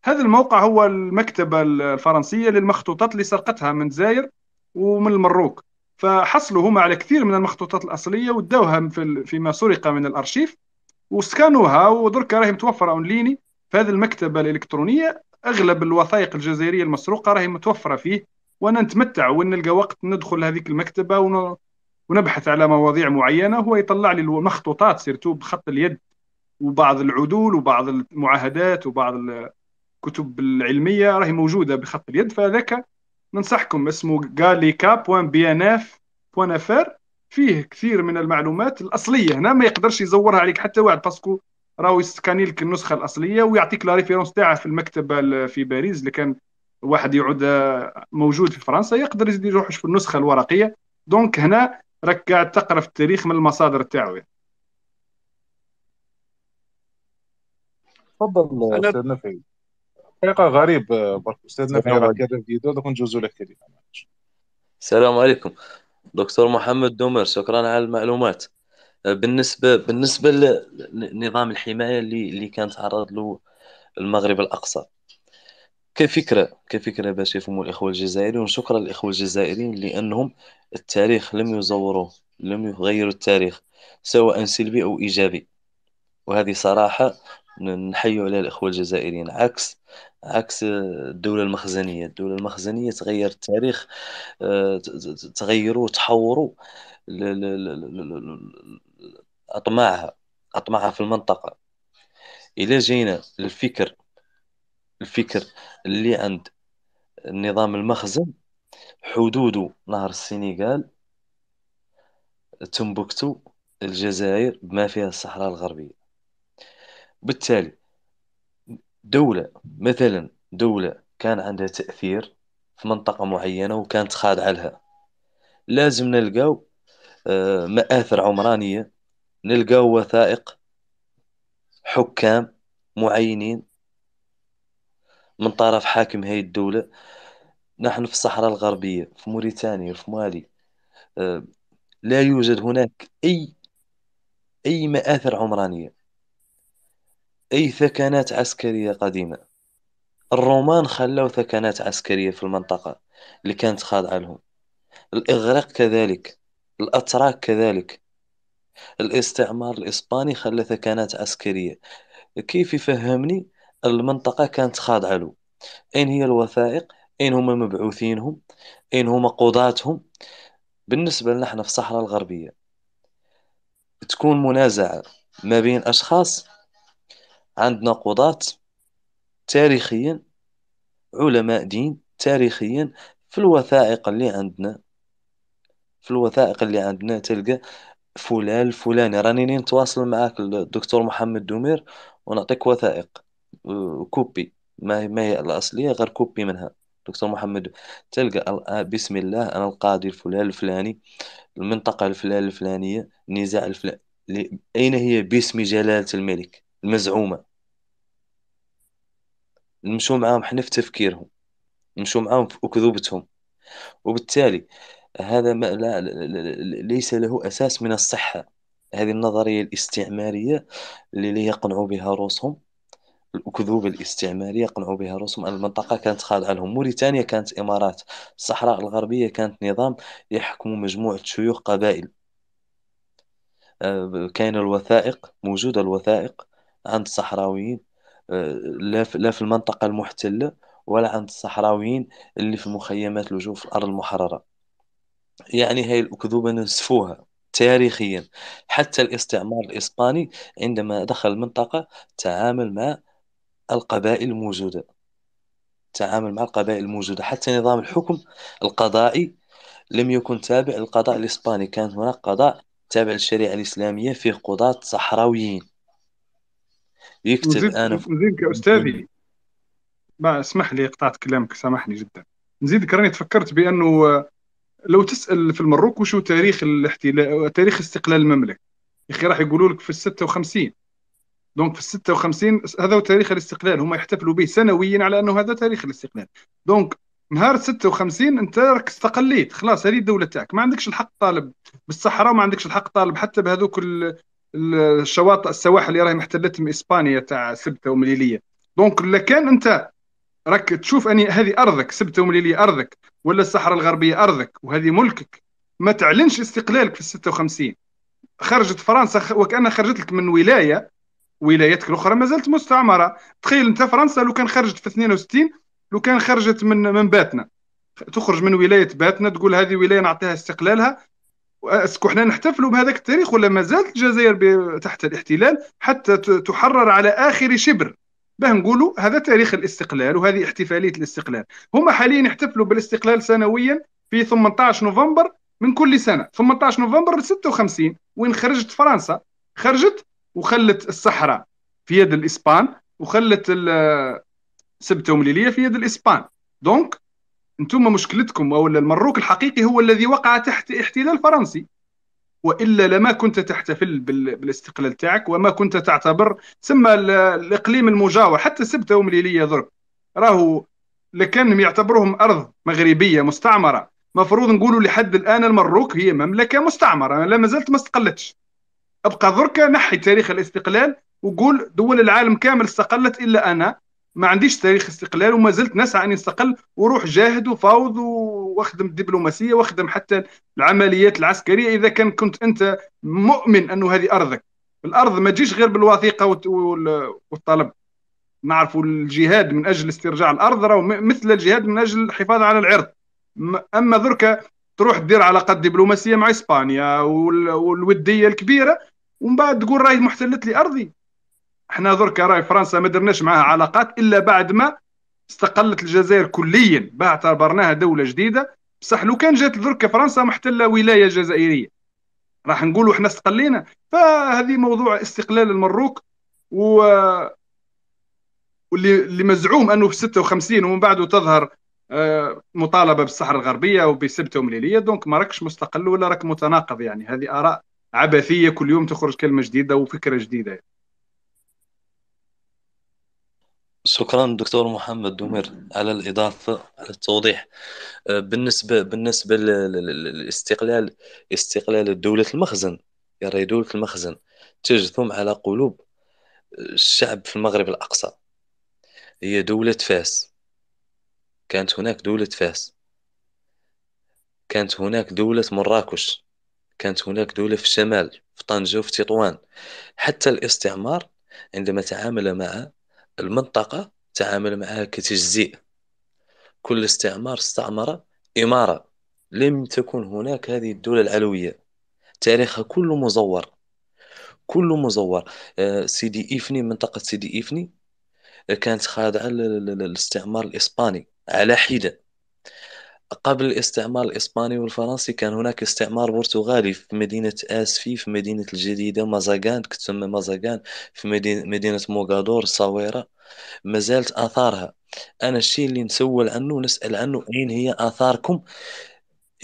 هذا الموقع هو المكتبه الفرنسيه للمخطوطات اللي سرقتها من زاير ومن المروك فحصلوا هما على كثير من المخطوطات الاصليه وداوها في فيما سرق من الارشيف وسكانوها ودرك راهي متوفره اونليني في هذه المكتبه الالكترونيه اغلب الوثائق الجزائريه المسروقه راهي متوفره فيه وانا نتمتع ونلقى وقت ندخل هذيك المكتبه ونبحث على مواضيع معينه هو يطلع لي المخطوطات سيرتو بخط اليد وبعض العدول وبعض المعاهدات وبعض الكتب العلميه راهي موجوده بخط اليد فذاك ننصحكم اسمه galika.bnf.fr فيه كثير من المعلومات الاصليه هنا ما يقدرش يزورها عليك حتى واحد باسكو راهو يسكاني لك النسخه الاصليه ويعطيك لا ريفيرونس تاعها في المكتبه في باريس اللي كان واحد يعود آه، موجود في فرنسا يقدر يزيد يروح يشوف النسخه الورقيه دونك هنا راك قاعد تقرا في التاريخ من المصادر تاعو تفضل استاذ فهيم حقيقه غريب برك استاذنا في هذا الفيديو دوك نجوزو لك كلمه السلام عليكم دكتور محمد دومر شكرا على المعلومات أه، بالنسبه بالنسبه لنظام الحمايه اللي اللي كان تعرض له المغرب الاقصى كفكره كفكره باش يفهموا الاخوه الجزائريين وشكرا للاخوه الجزائريين لانهم التاريخ لم يزوروه لم يغيروا التاريخ سواء سلبي او ايجابي وهذه صراحه نحيوا عليها الاخوه الجزائريين عكس عكس الدوله المخزنيه الدوله المخزنيه تغير التاريخ آه، تغيروا وتحوروا اطماعها اطماعها في المنطقه الى جينا للفكر الفكر اللي عند النظام المخزن حدوده نهر السنغال تمبكتو الجزائر بما فيها الصحراء الغربيه بالتالي دولة مثلا دولة كان عندها تأثير في منطقة معينة وكانت خاضعة لها لازم نلقاو آه، مآثر عمرانية نلقاو وثائق حكام معينين من طرف حاكم هاي الدولة نحن في الصحراء الغربية في موريتانيا في مالي آه، لا يوجد هناك أي أي مآثر عمرانية أي ثكنات عسكرية قديمة الرومان خلوا ثكنات عسكرية في المنطقة اللي كانت خاضعة لهم الإغريق كذلك الأتراك كذلك الاستعمار الإسباني خلى ثكنات عسكرية كيف يفهمني المنطقة كانت خاضعة له أين هي الوثائق أين هما مبعوثينهم أين هما قضاتهم بالنسبة لنا في الصحراء الغربية تكون منازعة ما بين أشخاص عندنا قضاة تاريخيا علماء دين تاريخيا في الوثائق اللي عندنا في الوثائق اللي عندنا تلقى فلان الفلاني راني نتواصل معاك الدكتور محمد دومير ونعطيك وثائق آه، كوبي ما هي ما هي الأصلية غير كوبي منها دكتور محمد تلقى آه، بسم الله أنا القاضي الفلان الفلاني المنطقة الفلان الفلانية النزاع الفلاني أين هي باسم جلالة الملك المزعومه نمشوا معاهم حنا في تفكيرهم نمشوا معاهم في اكذوبتهم وبالتالي هذا ما لا ليس له اساس من الصحه هذه النظريه الاستعماريه اللي يقنعوا بها روسهم الاكذوبه الاستعماريه قنعوا بها روسهم ان المنطقه كانت خاضعه لهم موريتانيا كانت امارات الصحراء الغربيه كانت نظام يحكم مجموعه شيوخ قبائل آه، كان الوثائق موجوده الوثائق عند الصحراويين آه، لا في لا في المنطقة المحتلة ولا عند الصحراويين اللي في مخيمات لجوء في الأرض المحررة يعني هاي الأكذوبة نزفوها تاريخيا حتى الاستعمار الإسباني عندما دخل المنطقة تعامل مع القبائل الموجودة تعامل مع القبائل الموجودة حتى نظام الحكم القضائي لم يكن تابع للقضاء الإسباني كان هناك قضاء تابع للشريعة الإسلامية فيه قضاة صحراويين يكتب انا نزيدك يا استاذي ما اسمح لي قطعت كلامك سامحني جدا نزيدك راني تفكرت بانه آه، لو تسال في المروك وشو تاريخ الاحتلال تاريخ استقلال المملكه يا اخي راح يقولوا لك في ال 56 دونك في ال 56 هذا هو تاريخ الاستقلال هم يحتفلوا به سنويا على انه هذا تاريخ الاستقلال دونك نهار 56 انت راك استقليت خلاص هذه الدوله تاعك ما عندكش الحق طالب بالصحراء وما عندكش الحق طالب حتى بهذوك الشواطئ السواحل اللي راهي محتلتهم اسبانيا تاع سبته ومليليه دونك لكان كان انت راك تشوف اني هذه ارضك سبته ومليليه ارضك ولا الصحراء الغربيه ارضك وهذه ملكك ما تعلنش استقلالك في 56 خرجت فرنسا وكانها خرجت لك من ولايه ولايتك الاخرى ما زالت مستعمره تخيل انت فرنسا لو كان خرجت في 62 لو كان خرجت من من باتنا تخرج من ولايه باتنا تقول هذه ولايه نعطيها استقلالها اسكو حنا نحتفلوا بهذاك التاريخ ولا ما زالت الجزائر تحت الاحتلال حتى تحرر على اخر شبر باه نقولوا هذا تاريخ الاستقلال وهذه احتفاليه الاستقلال هما حاليا يحتفلوا بالاستقلال سنويا في 18 نوفمبر من كل سنه 18 نوفمبر 56 وين خرجت فرنسا خرجت وخلت الصحراء في يد الاسبان وخلت سبتهم ليليه في يد الاسبان دونك انتم مشكلتكم او المروك الحقيقي هو الذي وقع تحت احتلال فرنسي والا لما كنت تحتفل بالاستقلال تاعك وما كنت تعتبر تسمى الاقليم المجاور حتى سبته ومليليه ضرب راهو لكانهم يعتبروهم ارض مغربيه مستعمره مفروض نقولوا لحد الان المروك هي مملكه مستعمره لا زالت ما استقلتش ابقى ذرك نحي تاريخ الاستقلال وقول دول العالم كامل استقلت الا انا ما عنديش تاريخ استقلال وما زلت نسعى ان استقل وروح جاهد وفاوض واخدم الدبلوماسيه واخدم حتى العمليات العسكريه اذا كان كنت انت مؤمن انه هذه ارضك الارض ما تجيش غير بالوثيقه والطلب نعرفوا الجهاد من اجل استرجاع الارض راه مثل الجهاد من اجل الحفاظ على العرض اما دركا تروح تدير علاقات دبلوماسيه مع اسبانيا والوديه الكبيره ومن بعد تقول راهي محتلت لي ارضي احنا درك راهي فرنسا ما درناش معاها علاقات الا بعد ما استقلت الجزائر كليا باعتبرناها اعتبرناها دوله جديده بصح لو كان جات درك فرنسا محتله ولايه جزائريه راح نقولوا احنا استقلينا فهذه موضوع استقلال المروك و واللي اللي مزعوم انه في 56 ومن بعده تظهر آه، مطالبه بالصحراء الغربيه وبسبته مليليه دونك ما راكش مستقل ولا راك متناقض يعني هذه اراء عبثيه كل يوم تخرج كلمه جديده وفكره جديده يعني. شكرا دكتور محمد دمر على الإضافة على التوضيح أه، بالنسبة بالنسبة للاستقلال استقلال دولة المخزن يا راهي دولة المخزن تجثم على قلوب الشعب في المغرب الأقصى هي دولة فاس كانت هناك دولة فاس كانت هناك دولة مراكش كانت هناك دولة في الشمال في طنجة وفي تطوان حتى الاستعمار عندما تعامل مع المنطقة تعامل معها كتجزيء كل استعمار استعمر إمارة لم تكن هناك هذه الدولة العلوية تاريخها كله مزور كله مزور آه، سيدي إفني منطقة سيدي إفني آه، كانت خاضعة للاستعمار الإسباني على حدة قبل الاستعمار الإسباني والفرنسي كان هناك استعمار برتغالي في مدينة آسفي في مدينة الجديدة مازاغان تسمى مازاغان في مدينة, موغادور الصويرة ما زالت آثارها أنا الشيء اللي نسول عنه نسأل عنه أين هي آثاركم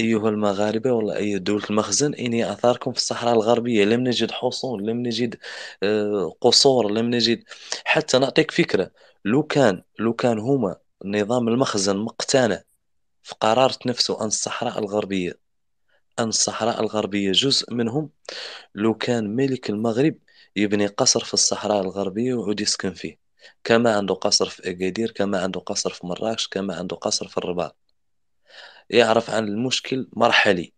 أيها المغاربة ولا أي دولة المخزن أين هي آثاركم في الصحراء الغربية لم نجد حصون لم نجد آه، قصور لم نجد حتى نعطيك فكرة لو كان لو كان هما نظام المخزن مقتنع فقرار نفسه أن الصحراء الغربية أن الصحراء الغربية جزء منهم لو كان ملك المغرب يبني قصر في الصحراء الغربية ويعود يسكن فيه كما عنده قصر في أكادير كما عنده قصر في مراكش كما عنده قصر في الرباط يعرف عن المشكل مرحلي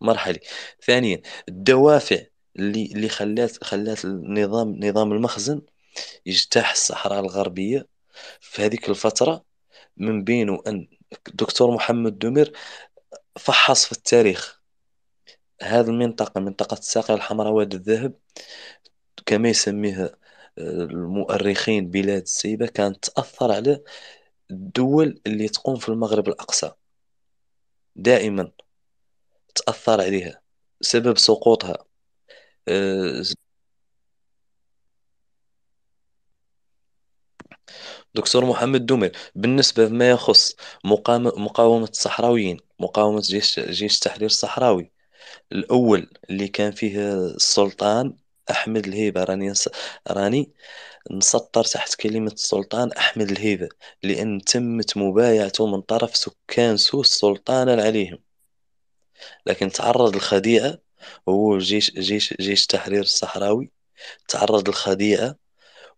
مرحلي ثانيا الدوافع اللي اللي خلات خلات النظام نظام المخزن يجتاح الصحراء الغربية في هذيك الفترة من بينه أن الدكتور محمد دمير فحص في التاريخ هذه المنطقة منطقة الساقية الحمراء وادي الذهب كما يسميها آه، المؤرخين بلاد السيبة كانت تأثر على الدول اللي تقوم في المغرب الأقصى دائما تأثر عليها سبب سقوطها آه، دكتور محمد دومير بالنسبة لما يخص مقام مقاومة الصحراويين مقاومة جيش جيش التحرير الصحراوي الأول اللي كان فيه السلطان أحمد الهيبة راني نس... راني نسطر تحت كلمة السلطان أحمد الهيبة لأن تمت مبايعته من طرف سكان سوس سلطانا عليهم لكن تعرض الخديعة هو جيش جيش جيش التحرير الصحراوي تعرض الخديعة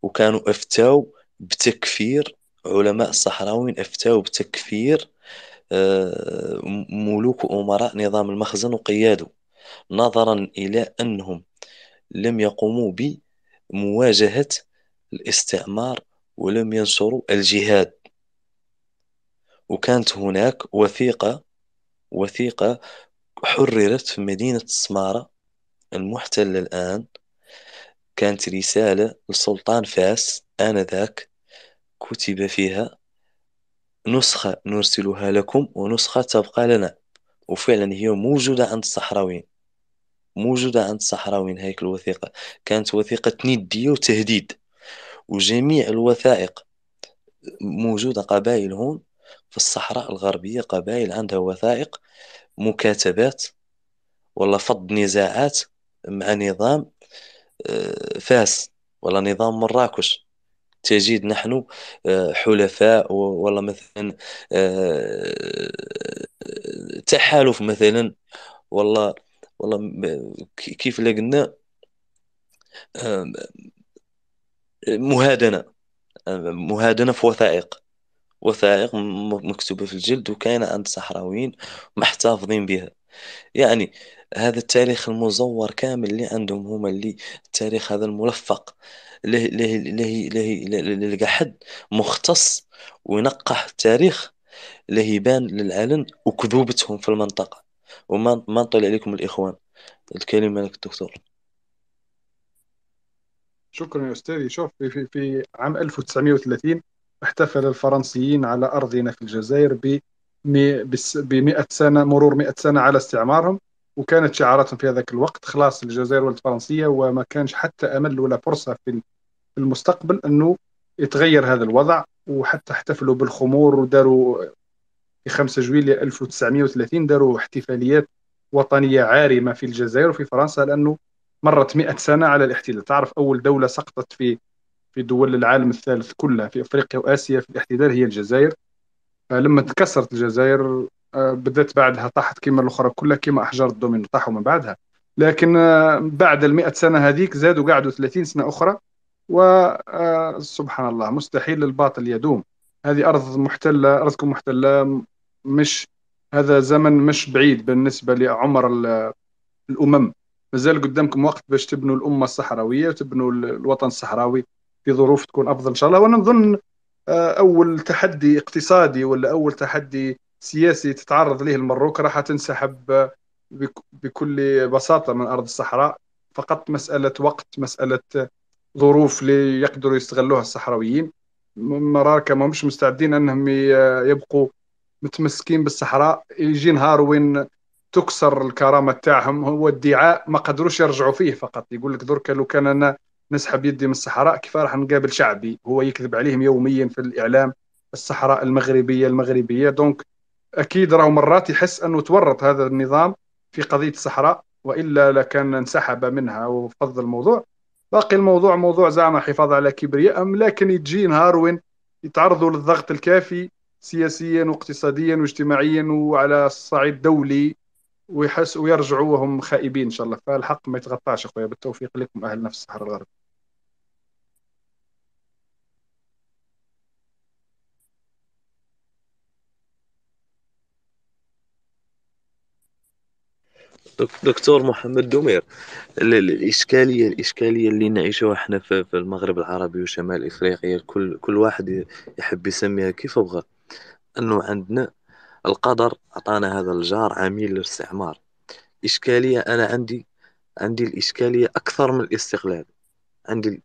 وكانوا افتاو بتكفير علماء الصحراويين افتاو بتكفير آه، ملوك وأمراء نظام المخزن وقياده نظرا إلى أنهم لم يقوموا بمواجهة الاستعمار ولم ينشروا الجهاد وكانت هناك وثيقة وثيقة حررت في مدينة سماره المحتلة الآن كانت رسالة لسلطان فاس آنذاك كتب فيها نسخة نرسلها لكم ونسخة تبقى لنا وفعلا هي موجودة عند الصحراويين موجودة عند الصحراويين هيك الوثيقة كانت وثيقة ندية وتهديد وجميع الوثائق موجودة قبائل هون في الصحراء الغربية قبائل عندها وثائق مكاتبات ولا فض نزاعات مع نظام آه، فاس ولا نظام مراكش تجد نحن آه، حلفاء والله مثلا آه، تحالف مثلا والله والله كيف لقنا قلنا آه، مهادنه مهادنه في وثائق وثائق مكتوبه في الجلد وكاينه عند الصحراويين محتفظين بها يعني هذا التاريخ المزور كامل اللي عندهم هما اللي التاريخ هذا الملفق له له له له لقى حد مختص وينقح التاريخ له يبان للعلن وكذوبتهم في المنطقة وما ما نطلع عليكم الإخوان الكلمة لك الدكتور شكرا يا أستاذي شوف في, في, في عام 1930 احتفل الفرنسيين على أرضنا في الجزائر ب ب 100 سنة مرور 100 سنة على استعمارهم وكانت شعاراتهم في هذاك الوقت خلاص الجزائر ولد فرنسية وما كانش حتى أمل ولا فرصة في المستقبل انه يتغير هذا الوضع وحتى احتفلوا بالخمور وداروا في 5 جويلية 1930 داروا احتفاليات وطنية عارمة في الجزائر وفي فرنسا لأنه مرت 100 سنة على الاحتلال تعرف أول دولة سقطت في في دول العالم الثالث كلها في أفريقيا وآسيا في الاحتلال هي الجزائر آه، لما تكسرت الجزائر آه، بدات بعدها طاحت كما الاخرى كلها كما احجار الدومينو طاحوا من بعدها لكن آه، بعد ال 100 سنه هذيك زادوا قعدوا 30 سنه اخرى وسبحان آه، الله مستحيل الباطل يدوم هذه أرض محتلة أرضكم محتلة مش هذا زمن مش بعيد بالنسبة لعمر الأمم مازال قدامكم وقت باش تبنوا الأمة الصحراوية وتبنوا الوطن الصحراوي في ظروف تكون أفضل إن شاء الله وأنا نظن آه، أول تحدي اقتصادي ولا أول تحدي سياسي تتعرض له المروك راح تنسحب بكل بساطة من أرض الصحراء فقط مسألة وقت مسألة ظروف اللي يقدروا يستغلوها الصحراويين مراكا ما مش مستعدين انهم يبقوا متمسكين بالصحراء يجي نهار وين تكسر الكرامه تاعهم هو ادعاء ما قدروش يرجعوا فيه فقط يقول لك درك لو كان انا نسحب يدي من الصحراء كيف راح نقابل شعبي هو يكذب عليهم يوميا في الاعلام الصحراء المغربيه المغربيه دونك اكيد راهو مرات يحس انه تورط هذا النظام في قضيه الصحراء والا لكان انسحب منها وفض الموضوع باقي الموضوع موضوع زعما حفاظ على كبرياء ام لكن يجي نهار وين يتعرضوا للضغط الكافي سياسيا واقتصاديا واجتماعيا وعلى الصعيد الدولي ويحس ويرجعوا وهم خائبين ان شاء الله فالحق ما يتغطاش اخويا بالتوفيق لكم اهل نفس الصحراء الغربيه دكتور محمد دومير الاشكاليه الاشكاليه اللي نعيشها احنا في المغرب العربي وشمال افريقيا كل كل واحد يحب يسميها كيف بغى انه عندنا القدر عطانا هذا الجار عميل للاستعمار اشكاليه انا عندي عندي الاشكاليه اكثر من الاستقلال عندي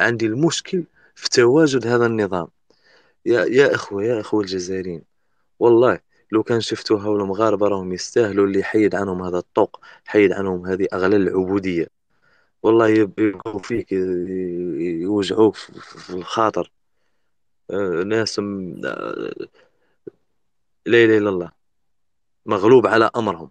عندي المشكل في تواجد هذا النظام يا يا اخوه يا اخوه الجزائريين والله لو كان شفتو هاو المغاربه راهم يستاهلوا اللي يحيد عنهم هذا الطوق حيد عنهم هذه اغلال العبوديه والله يبقوا فيك يوجعوك في الخاطر آه، ناس م... لا اله الا الله مغلوب على امرهم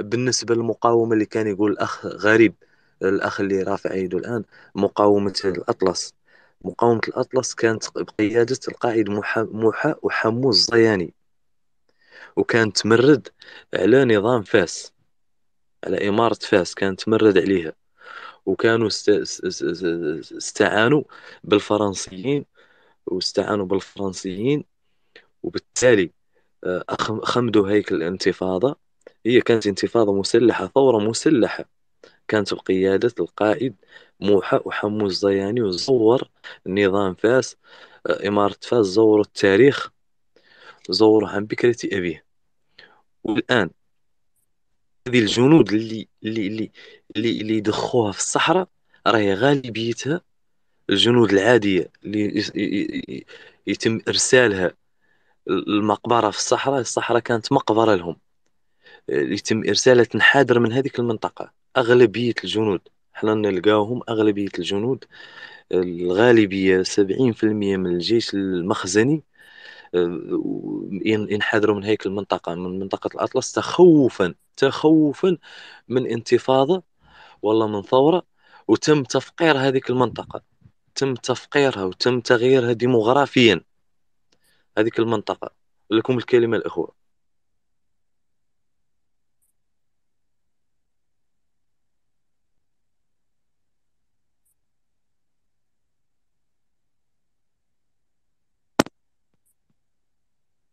بالنسبه للمقاومه اللي كان يقول الاخ غريب الاخ اللي رافع يده الان مقاومه الاطلس مقاومه الاطلس كانت بقياده القائد محا, محا وحمو الزياني وكان تمرد على نظام فاس على إمارة فاس كان تمرد عليها وكانوا استعانوا بالفرنسيين واستعانوا بالفرنسيين وبالتالي آه، خمدوا هيك الانتفاضة هي كانت انتفاضة مسلحة ثورة مسلحة كانت بقيادة القائد موحى وحمو الزياني وزور نظام فاس آه، إمارة فاس زوروا التاريخ زوروا عن بكرة أبيه والان هذه الجنود اللي اللي اللي اللي, اللي يدخوها في الصحراء راهي غالبيتها الجنود العاديه اللي يتم ارسالها المقبره في الصحراء الصحراء كانت مقبره لهم آه، يتم ارسالها تنحدر من هذيك المنطقه اغلبيه الجنود حنا نلقاوهم اغلبيه الجنود الغالبيه 70% من الجيش المخزني ينحدروا آه، من هيك المنطقه من منطقه الاطلس تخوفا تخوفا من انتفاضه والله من ثوره وتم تفقير هذه المنطقه تم تفقيرها وتم تغييرها ديموغرافيا هذه المنطقه لكم الكلمه الاخوه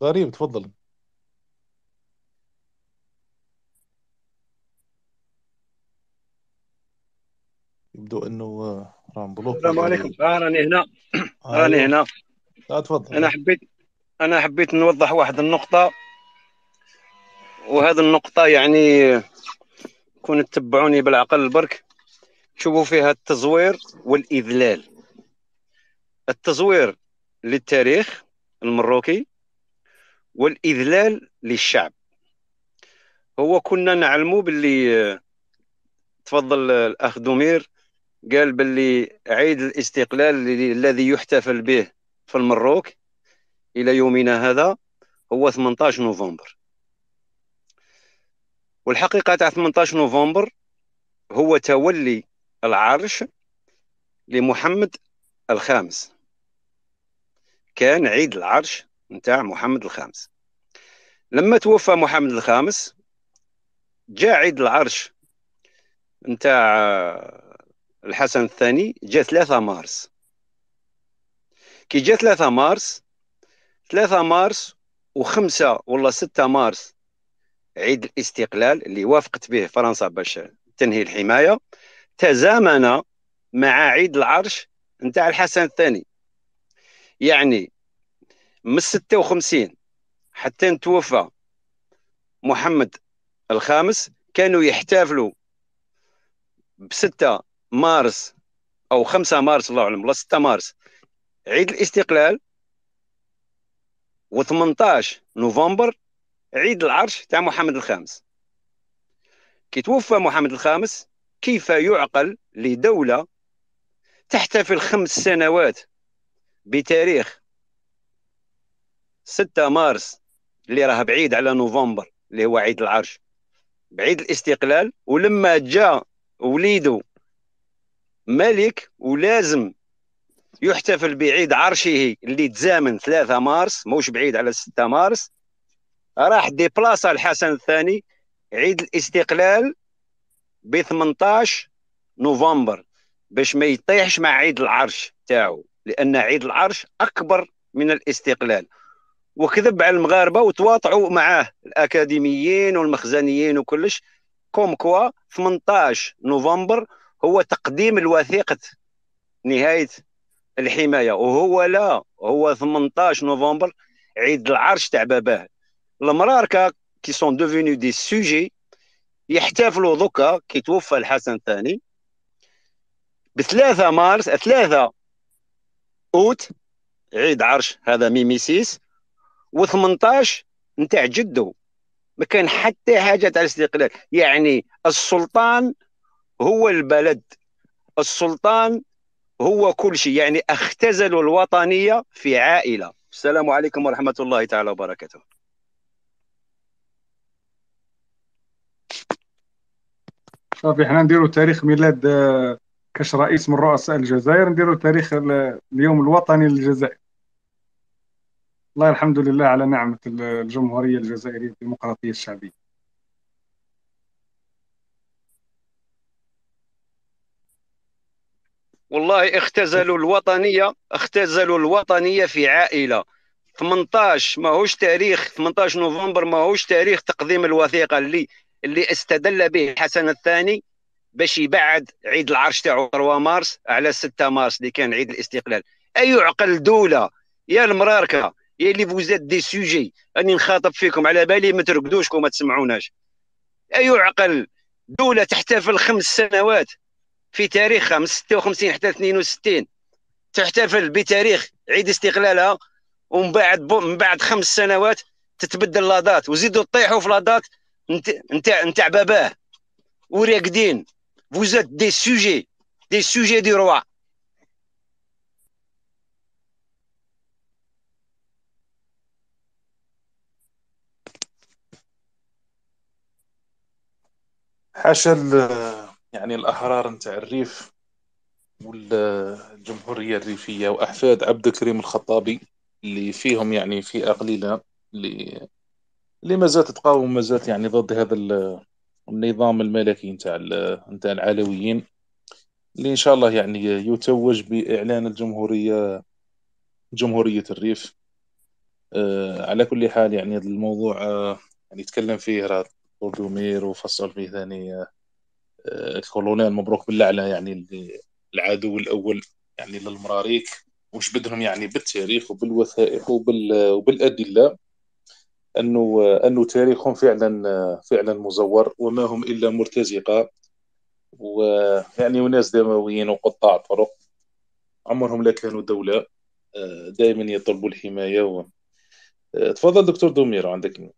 غريب تفضل يبدو انه آه، رام بلوك السلام عليكم راني هنا راني هنا تفضل انا حبيت انا حبيت نوضح واحد النقطه وهذه النقطه يعني كون تتبعوني بالعقل البرك شوفوا فيها التزوير والاذلال التزوير للتاريخ المروكي والاذلال للشعب هو كنا نعلمو باللي تفضل الاخ دمير قال باللي عيد الاستقلال الذي يحتفل به في المروك الى يومنا هذا هو 18 نوفمبر والحقيقه تاع 18 نوفمبر هو تولي العرش لمحمد الخامس كان عيد العرش نتاع محمد الخامس لما توفى محمد الخامس جاء عيد العرش نتاع آه، الحسن الثاني جاء 3 مارس كي جاء 3 مارس 3 مارس و5 ولا 6 مارس عيد الاستقلال اللي وافقت به فرنسا باش تنهي الحمايه تزامن مع عيد العرش نتاع الحسن الثاني يعني من 56 حتى توفى محمد الخامس كانوا يحتفلوا ب 6 مارس او 5 مارس الله اعلم ولا 6 مارس عيد الاستقلال و18 نوفمبر عيد العرش تاع محمد الخامس كي توفى محمد الخامس كيف يعقل لدولة تحتفل خمس سنوات بتاريخ 6 مارس اللي راه بعيد على نوفمبر اللي هو عيد العرش بعيد الاستقلال ولما جاء وليده ملك ولازم يحتفل بعيد عرشه اللي تزامن 3 مارس موش بعيد على 6 مارس راح ديبلاصا الحسن الثاني عيد الاستقلال ب 18 نوفمبر باش ما يطيحش مع عيد العرش تاعو لان عيد العرش اكبر من الاستقلال وكذب على المغاربه وتواطعوا معاه الاكاديميين والمخزنيين وكلش كوم كوا 18 نوفمبر هو تقديم الوثيقه نهايه الحمايه وهو لا هو 18 نوفمبر عيد العرش تاع باباه المراركه كي سون دوفينو دي سوجي يحتفلوا دوكا كي توفى الحسن الثاني ب 3 مارس 3 اوت عيد عرش هذا ميميسيس و18 نتاع جده ما كان حتى حاجه تاع الاستقلال يعني السلطان هو البلد السلطان هو كل شيء يعني اختزلوا الوطنيه في عائله السلام عليكم ورحمه الله تعالى وبركاته صافي حنا نديروا تاريخ ميلاد آه، كاش رئيس من رؤساء الجزائر نديروا تاريخ اليوم الوطني للجزائر الله الحمد لله على نعمة الجمهورية الجزائرية الديمقراطية الشعبية والله اختزلوا الوطنية اختزلوا الوطنية في عائلة 18 ماهوش تاريخ 18 نوفمبر ماهوش تاريخ تقديم الوثيقة اللي اللي استدل به حسن الثاني باش يبعد عيد العرش تاعو 3 مارس على 6 مارس اللي كان عيد الاستقلال اي أيوة، عقل دولة يا المراركه يا اللي فوزات دي سوجي راني نخاطب فيكم على بالي ما ترقدوشكم ما تسمعوناش اي عقل دوله تحتفل خمس سنوات في تاريخها من 56 حتى 62 تحتفل بتاريخ عيد استقلالها ومن بعد من بعد خمس سنوات تتبدل لادات وزيدوا طيحوا في لادات نتاع نتاع باباه وراقدين فوزات دي سوجي دي سوجي دي روا حاشا يعني الاحرار نتاع الريف والجمهوريه الريفيه واحفاد عبد الكريم الخطابي اللي فيهم يعني فئه قليله اللي اللي ما زالت تقاوم مازالت زالت يعني ضد هذا النظام الملكي نتاع نتاع العلويين اللي ان شاء الله يعني يتوج باعلان الجمهوريه جمهوريه الريف آه، على كل حال يعني هذا الموضوع آه، يعني يتكلم فيه راه بولدومير وفصل فيه ثاني الكولونيل آه، مبروك بالله على يعني العدو الاول يعني للمراريك وش بدهم يعني بالتاريخ وبالوثائق وبال وبالادله انه انه تاريخهم فعلا فعلا مزور وما هم الا مرتزقه ويعني وناس دمويين وقطاع طرق عمرهم لا كانوا دوله آه، دائما يطلبوا الحمايه و... آه، تفضل دكتور دومير عندك